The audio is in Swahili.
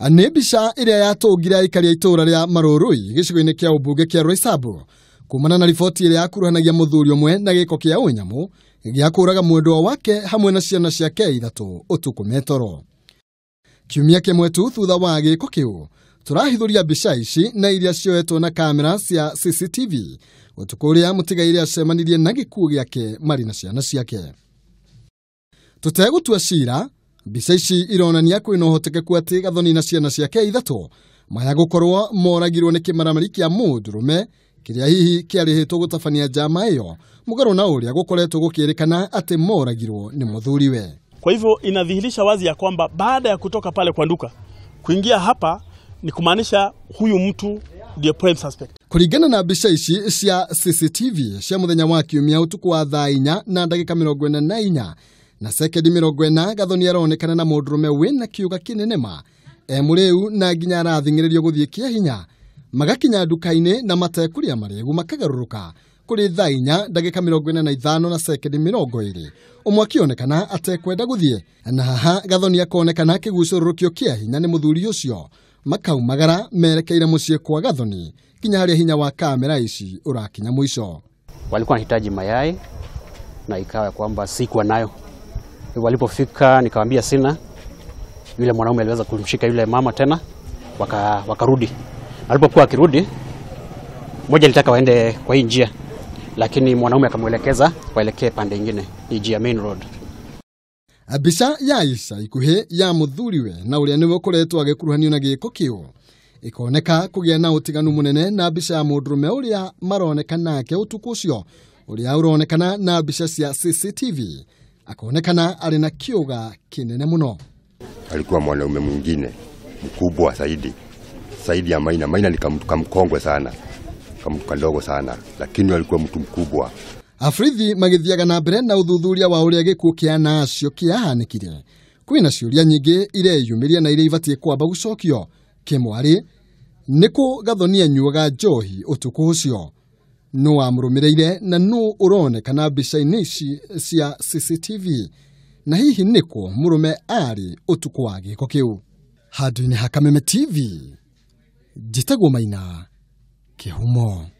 Anebisha mbica ä rä a yatångire aikari a itå ra rä a marå gä kumana na riboti ä rä a yakuruhanagia må thuri å na gä ko kä a mwendwa wake hamwe na ciana ciake kei dhatu tukå metoro kiumia kämwe tu thutha wa gä ko kä u tå rahithå ria mbica ici na iria cioetwo na kamera cia cctv Otukuri ya mutiga ili ya shema tigaire acemanirie na ya ke marina shia na ciana ciake tutegu tutegũtua ciira mbica ici ironania kwĩna ũhotekeku atĩ gathoni na ciana ciake ithatũ maya gũkorwo moragirwo nĩ kĩmaramari kĩa kiri ya hihi kia kĩarĩhĩtwo gũtabania jama eyo mugaro na uri ũrĩa gũkoretwo gũkĩrĩkana atĩ moragirwo nĩ mũthuriwe. Kwa hivyo inadhihirisha wazi ya kwamba baada ya kutoka pale kwa Nduka kuingia hapa ni kumaanisha huyu mtu ndiye prime suspect. Kũringana na mbica ishi cia CCTV cia mũthenya wa kiumia ũtukũ wa thaa inya na ndagĩka mĩrongo ĩna na inya na sekedi mirongo ena gathoni aronekana na mundurume wina kiuga kinene ma e muriu na nginya arathing'iririo guthii kia hinya magakinya nduka-ini na matekuria marigu makagarũrũka kũrĩ thaa inya ndagĩka mĩrongo ĩna na ithano na sekedi mĩrongo ĩrĩ ũmwe akĩonekana atekwenda gũthiĩ na haha gathoni akonekana akĩgucũrũrũkio kĩa hinya nĩ mũthuri ũcio makaumagara merekeire mũciĩ kwa gathoni kinya harĩa hinya wa kamera ici ũrakinya mũico walikuwa wanahitaji mayai na ikawa kwamba sikwa nayo Walipofika nikamwambia sina, yule mwanaume aliweza kumshika yule mama tena, waka, wakarudi. Alipokuwa akirudi, mmoja alitaka waende kwa hii njia, lakini mwanaume akamwelekeza waelekee pande ingine, hii e njia main road mbica ya ica ikuhi ya muthuriwe na uria niwe ukoretwo agikuruhanio na giko kiu ikoneka kugia na utiganu munene na mbica ya mundurume uria maroneka nake utuku ucio uria uronekana na mbica cia CCTV akaonekana ali na kioga kinene mno. Alikuwa mwanaume mwingine mkubwa zaidi zaidi ya Maina. Maina ni mkongwe sana, kamtuka ndogo sana, lakini alikuwa mtu mkubwa. Afridhi magithiaga na mbere na uthuthuria wa uria gikuo kia ana acio kwi na ciuria nyingi yumiria na iria ibatie kwamba gucokio kimwari niku gathonia nyuaga njohi utuku ucio nũ wamũrũmĩrĩire na nũ urone mbica-inĩ ici cia CCTV na hihi niko murume ari ũtukũ wa gĩko kĩu hakameme TV njĩtagwo Maina kĩhumo